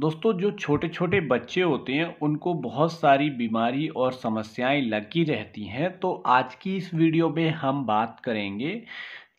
दोस्तों जो छोटे छोटे बच्चे होते हैं उनको बहुत सारी बीमारी और समस्याएं लगी रहती हैं तो आज की इस वीडियो में हम बात करेंगे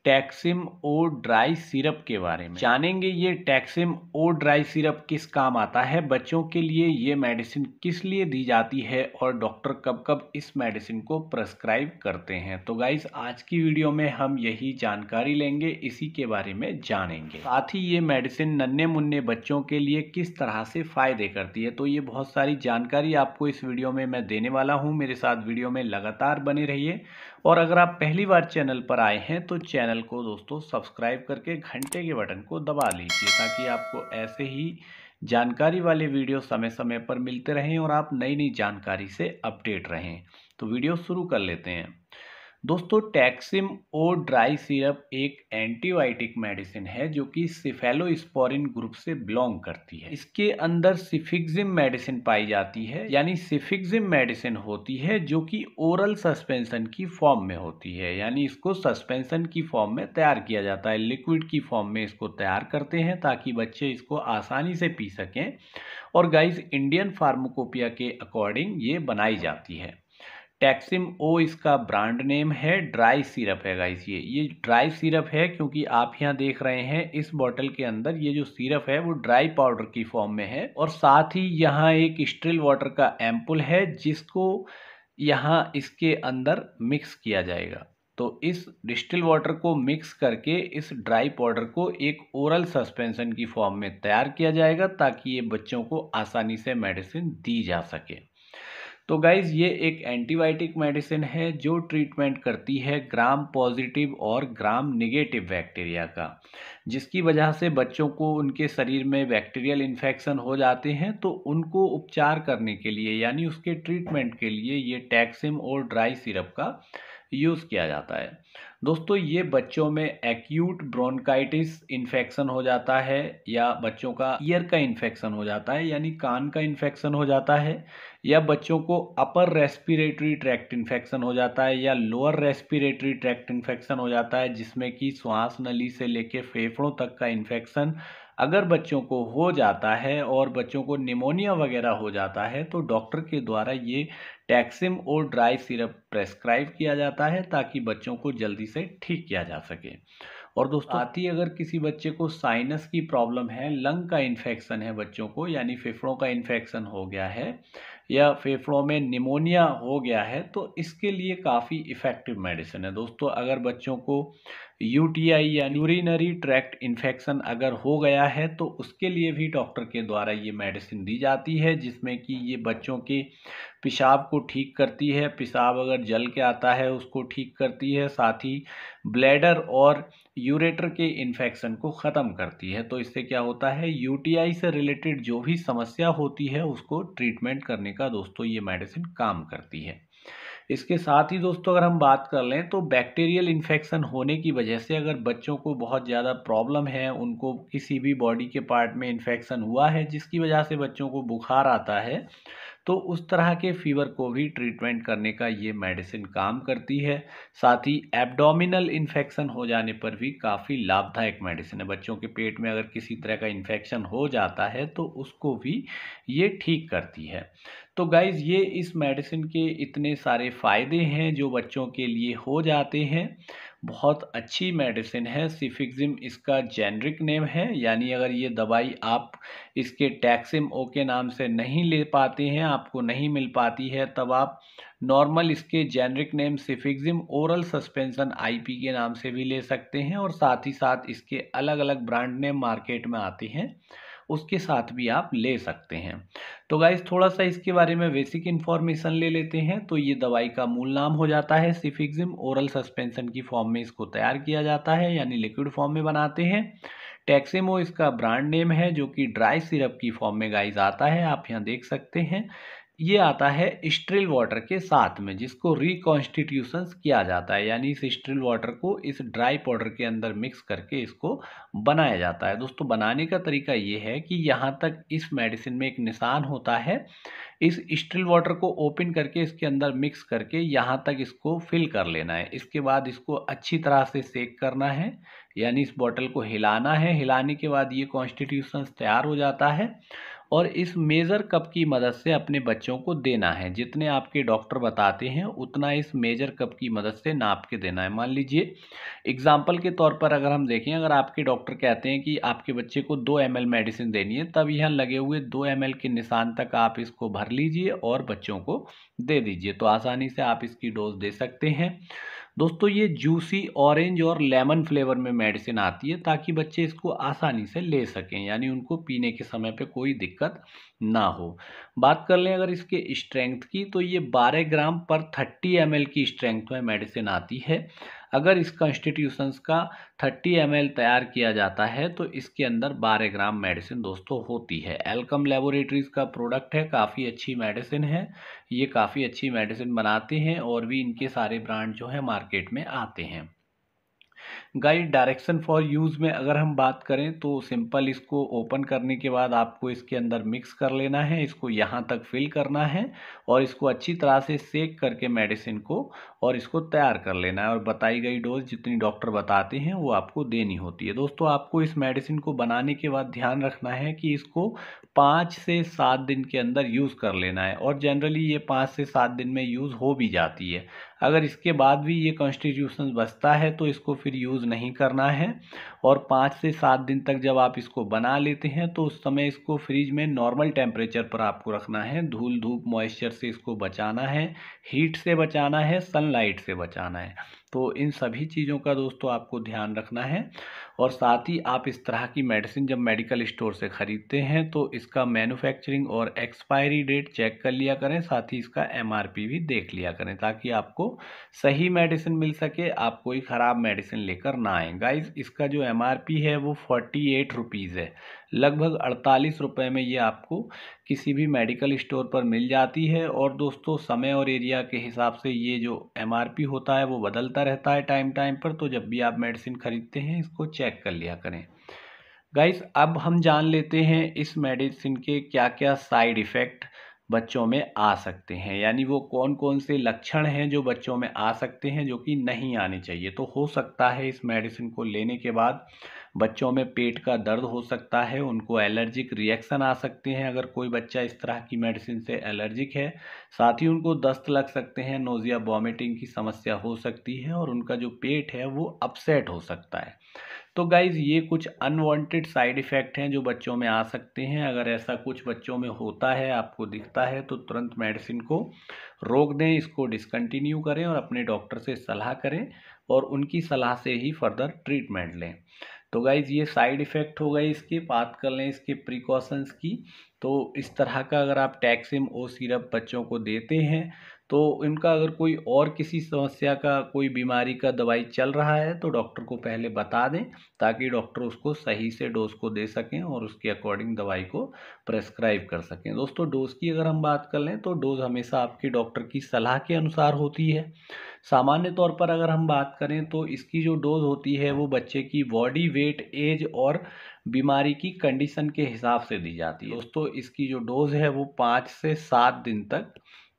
टैक्सिम ओ ड्राई सिरप के बारे में जानेंगे ये टैक्सिम ओ ड्राई सिरप किस काम आता है बच्चों के लिए ये मेडिसिन किस लिए दी जाती है और डॉक्टर कब कब इस मेडिसिन को प्रस्क्राइब करते हैं तो गाइज आज की वीडियो में हम यही जानकारी लेंगे इसी के बारे में जानेंगे साथ ही ये मेडिसिन नन्हे मुन्ने बच्चों के लिए किस तरह से फायदे करती है तो ये बहुत सारी जानकारी आपको इस वीडियो में मैं देने वाला हूँ मेरे साथ वीडियो में लगातार बने रहिए और अगर आप पहली बार चैनल पर आए हैं तो चैनल चैनल को दोस्तों सब्सक्राइब करके घंटे के बटन को दबा लीजिए ताकि आपको ऐसे ही जानकारी वाले वीडियो समय समय पर मिलते रहें और आप नई नई जानकारी से अपडेट रहें तो वीडियो शुरू कर लेते हैं दोस्तों टैक्सिम ओ ड्राई सिरप एक एंटीबायोटिक मेडिसिन है जो कि सिफेलोस्पोरिन ग्रुप से बिलोंग करती है इसके अंदर सिफिक्जिम मेडिसिन पाई जाती है यानी सिफिक्जिम मेडिसिन होती है जो कि ओरल सस्पेंशन की फॉर्म में होती है यानी इसको सस्पेंशन की फॉर्म में तैयार किया जाता है लिक्विड की फॉर्म में इसको तैयार करते हैं ताकि बच्चे इसको आसानी से पी सकें और गाइज इंडियन फार्मोकोपिया के अकॉर्डिंग ये बनाई जाती है टैक्सिम ओ इसका ब्रांड नेम है ड्राई सिरप है गाइस ये ये ड्राई सिरप है क्योंकि आप यहाँ देख रहे हैं इस बॉटल के अंदर ये जो सिरप है वो ड्राई पाउडर की फॉर्म में है और साथ ही यहाँ एक स्ट्रिल वाटर का एम्पुल है जिसको यहाँ इसके अंदर मिक्स किया जाएगा तो इस डिस्टिल वाटर को मिक्स करके इस ड्राई पाउडर को एक ओरल सस्पेंशन की फॉर्म में तैयार किया जाएगा ताकि ये बच्चों को आसानी से मेडिसिन दी जा सके तो गाइज़ ये एक एंटीबायोटिक मेडिसिन है जो ट्रीटमेंट करती है ग्राम पॉजिटिव और ग्राम निगेटिव बैक्टीरिया का जिसकी वजह से बच्चों को उनके शरीर में बैक्टीरियल इन्फेक्शन हो जाते हैं तो उनको उपचार करने के लिए यानी उसके ट्रीटमेंट के लिए ये टैक्सिम और ड्राई सिरप का यूज़ किया जाता है दोस्तों ये बच्चों में एक्यूट ब्रोंकाइटिस इन्फेक्शन हो जाता है या बच्चों का ईयर का इन्फेक्शन हो जाता है यानी कान का इन्फेक्शन हो जाता है या बच्चों को अपर रेस्पिरेटरी ट्रैक्ट इन्फेक्शन हो जाता है या लोअर रेस्पिरेटरी ट्रैक्ट इन्फेक्शन हो जाता है जिसमें कि श्वास नली से लेके फेफड़ों तक का इन्फेक्शन अगर बच्चों को हो जाता है और बच्चों को निमोनिया वगैरह हो जाता है तो डॉक्टर के द्वारा ये टैक्सिम और ड्राई सिरप प्रेस्क्राइब किया जाता है ताकि बच्चों को जल्दी से ठीक किया जा सके और दोस्तों आती अगर किसी बच्चे को साइनस की प्रॉब्लम है लंग का इन्फेक्शन है बच्चों को यानी फेफड़ों का इन्फेक्शन हो गया है या फेफड़ों में निमोनिया हो गया है तो इसके लिए काफ़ी इफ़ेक्टिव मेडिसिन है दोस्तों अगर बच्चों को यूटीआई या यूरिनरी ट्रैक्ट इन्फेक्शन अगर हो गया है तो उसके लिए भी डॉक्टर के द्वारा ये मेडिसिन दी जाती है जिसमें कि ये बच्चों के पेशाब को ठीक करती है पेशाब अगर जल के आता है उसको ठीक करती है साथ ही ब्लैडर और यूरेटर के इन्फेक्शन को ख़त्म करती है तो इससे क्या होता है यूटीआई से रिलेटेड जो भी समस्या होती है उसको ट्रीटमेंट करने का दोस्तों ये मेडिसिन काम करती है इसके साथ ही दोस्तों अगर हम बात कर लें तो बैक्टीरियल इन्फेक्शन होने की वजह से अगर बच्चों को बहुत ज़्यादा प्रॉब्लम है उनको किसी भी बॉडी के पार्ट में इन्फेक्शन हुआ है जिसकी वजह से बच्चों को बुखार आता है तो उस तरह के फीवर को भी ट्रीटमेंट करने का ये मेडिसिन काम करती है साथ ही एब्डोमिनल इन्फेक्शन हो जाने पर भी काफ़ी लाभदायक मेडिसिन है बच्चों के पेट में अगर किसी तरह का इन्फेक्शन हो जाता है तो उसको भी ये ठीक करती है तो गाइज़ ये इस मेडिसिन के इतने सारे फ़ायदे हैं जो बच्चों के लिए हो जाते हैं बहुत अच्छी मेडिसिन है सिफिक्जिम इसका जेनरिक नेम है यानी अगर ये दवाई आप इसके टैक्सिम ओ के नाम से नहीं ले पाते हैं आपको नहीं मिल पाती है तब आप नॉर्मल इसके generic name cefixime oral suspension I P नाम से भी ले सकते हैं और साथ ही साथ इसके अलग अलग ब्रांड नेम मार्केट में आते हैं उसके साथ भी आप ले सकते हैं तो गाइज थोड़ा सा इसके बारे में बेसिक इन्फॉर्मेशन ले लेते हैं तो ये दवाई का मूल नाम हो जाता है सिफिक्जिम ओरल सस्पेंशन की फॉर्म में इसको तैयार किया जाता है यानी लिक्विड फॉर्म में बनाते हैं टैक्सेमो इसका ब्रांड नेम है जो कि ड्राई सिरप की फॉर्म में गाइज आता है आप यहाँ देख सकते हैं ये आता है स्ट्रिल वाटर के साथ में जिसको रिकॉन्स्टिट्यूशन किया जाता है यानी इस स्ट्रिल वाटर को इस ड्राई पाउडर के अंदर मिक्स करके इसको बनाया जाता है दोस्तों बनाने का तरीका ये है कि यहाँ तक इस मेडिसिन में एक निशान होता है इस स्ट्रिल वाटर को ओपन करके इसके अंदर मिक्स करके यहाँ तक इसको फिल कर लेना है इसके बाद इसको अच्छी तरह से सेक करना है यानी इस बॉटल को हिलाना है हिलाने के बाद ये कॉन्स्टिट्यूशन तैयार हो जाता है और इस मेज़र कप की मदद से अपने बच्चों को देना है जितने आपके डॉक्टर बताते हैं उतना इस मेज़र कप की मदद से नाप के देना है मान लीजिए एग्ज़ाम्पल के तौर पर अगर हम देखें अगर आपके डॉक्टर कहते हैं कि आपके बच्चे को दो एम मेडिसिन देनी है तब यहाँ लगे हुए दो एम के निशान तक आप इसको भर लीजिए और बच्चों को दे दीजिए तो आसानी से आप इसकी डोज दे सकते हैं दोस्तों ये जूसी ऑरेंज और लेमन फ्लेवर में मेडिसिन आती है ताकि बच्चे इसको आसानी से ले सकें यानी उनको पीने के समय पे कोई दिक्कत ना हो बात कर लें अगर इसके स्ट्रेंथ की तो ये 12 ग्राम पर 30 एम की स्ट्रेंथ में मेडिसिन आती है अगर इस कंस्टिट्यूशंस का 30 एम तैयार किया जाता है तो इसके अंदर 12 ग्राम मेडिसिन दोस्तों होती है एल्कम लेबोरेटरीज़ का प्रोडक्ट है काफ़ी अच्छी मेडिसिन है ये काफ़ी अच्छी मेडिसिन बनाते हैं और भी इनके सारे ब्रांड जो है मार्केट में आते हैं गाइड डायरेक्शन फॉर यूज़ में अगर हम बात करें तो सिंपल इसको ओपन करने के बाद आपको इसके अंदर मिक्स कर लेना है इसको यहाँ तक फिल करना है और इसको अच्छी तरह से सेक करके मेडिसिन को और इसको तैयार कर लेना है और बताई गई डोज जितनी डॉक्टर बताते हैं वो आपको देनी होती है दोस्तों आपको इस मेडिसिन को बनाने के बाद ध्यान रखना है कि इसको पाँच से सात दिन के अंदर यूज़ कर लेना है और जनरली ये पाँच से सात दिन में यूज़ हो भी जाती है अगर इसके बाद भी ये कॉन्स्टिट्यूशन बचता है तो इसको फिर यूज़ नहीं करना है और पाँच से सात दिन तक जब आप इसको बना लेते हैं तो उस समय इसको फ्रिज में नॉर्मल टेम्परेचर पर आपको रखना है धूल धूप मॉइस्चर से इसको बचाना है हीट से बचाना है सनलाइट से बचाना है तो इन सभी चीज़ों का दोस्तों आपको ध्यान रखना है और साथ ही आप इस तरह की मेडिसिन जब मेडिकल स्टोर से ख़रीदते हैं तो इसका मैन्युफैक्चरिंग और एक्सपायरी डेट चेक कर लिया करें साथ ही इसका एमआरपी भी देख लिया करें ताकि आपको सही मेडिसिन मिल सके आप कोई ख़राब मेडिसिन लेकर ना आए गाइज इसका जो एम है वो फोर्टी एट रुपीज़ है लगभग अड़तालीस रुपये में ये आपको किसी भी मेडिकल स्टोर पर मिल जाती है और दोस्तों समय और एरिया के हिसाब से ये जो एम होता है वो बदलता रहता है टाइम टाइम पर तो जब भी आप मेडिसिन ख़रीदते हैं इसको चेक कर लिया करें गाइस अब हम जान लेते हैं इस मेडिसिन के क्या क्या साइड इफ़ेक्ट बच्चों में आ सकते हैं यानी वो कौन कौन से लक्षण हैं जो बच्चों में आ सकते हैं जो कि नहीं आने चाहिए तो हो सकता है इस मेडिसिन को लेने के बाद बच्चों में पेट का दर्द हो सकता है उनको एलर्जिक रिएक्शन आ सकते हैं अगर कोई बच्चा इस तरह की मेडिसिन से एलर्जिक है साथ ही उनको दस्त लग सकते हैं नोज़िया वॉमिटिंग की समस्या हो सकती है और उनका जो पेट है वो अपसेट हो सकता है तो गाइज़ ये कुछ अनवांटेड साइड इफ़ेक्ट हैं जो बच्चों में आ सकते हैं अगर ऐसा कुछ बच्चों में होता है आपको दिखता है तो तुरंत मेडिसिन को रोक दें इसको डिसकंटिन्यू करें और अपने डॉक्टर से सलाह करें और उनकी सलाह से ही फर्दर ट्रीटमेंट लें तो गाइज़ ये साइड इफ़ेक्ट हो गए इसकी बात कर लें इसके प्रिकॉशंस की तो इस तरह का अगर आप टैक्सिम ओ सिरप बच्चों को देते हैं तो इनका अगर कोई और किसी समस्या का कोई बीमारी का दवाई चल रहा है तो डॉक्टर को पहले बता दें ताकि डॉक्टर उसको सही से डोज को दे सकें और उसके अकॉर्डिंग दवाई को प्रेस्क्राइब कर सकें दोस्तों डोज की अगर हम बात कर लें तो डोज हमेशा आपके डॉक्टर की सलाह के अनुसार होती है सामान्य तौर पर अगर हम बात करें तो इसकी जो डोज होती है वो बच्चे की बॉडी वेट एज और बीमारी की कंडीशन के हिसाब से दी जाती है दोस्तों इसकी जो डोज है वो पाँच से सात दिन तक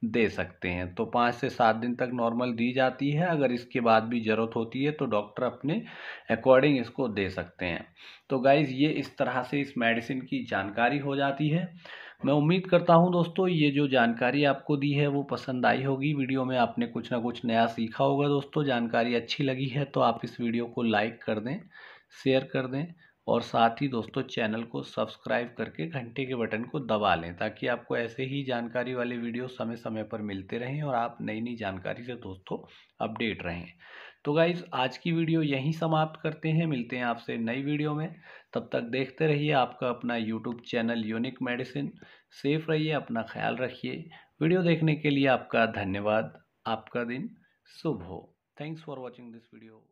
दे सकते हैं तो पाँच से सात दिन तक नॉर्मल दी जाती है अगर इसके बाद भी ज़रूरत होती है तो डॉक्टर अपने अकॉर्डिंग इसको दे सकते हैं तो गाइज़ ये इस तरह से इस मेडिसिन की जानकारी हो जाती है मैं उम्मीद करता हूं दोस्तों ये जो जानकारी आपको दी है वो पसंद आई होगी वीडियो में आपने कुछ ना कुछ नया सीखा होगा दोस्तों जानकारी अच्छी लगी है तो आप इस वीडियो को लाइक कर दें शेयर कर दें और साथ ही दोस्तों चैनल को सब्सक्राइब करके घंटे के बटन को दबा लें ताकि आपको ऐसे ही जानकारी वाले वीडियो समय समय पर मिलते रहें और आप नई नई जानकारी से दोस्तों अपडेट रहें तो गाइज़ आज की वीडियो यहीं समाप्त करते हैं मिलते हैं आपसे नई वीडियो में तब तक देखते रहिए आपका अपना YouTube channel unique medicine safe रहिए अपना ख्याल रखिए वीडियो देखने के लिए आपका धन्यवाद आपका दिन शुभ हो thanks for watching this video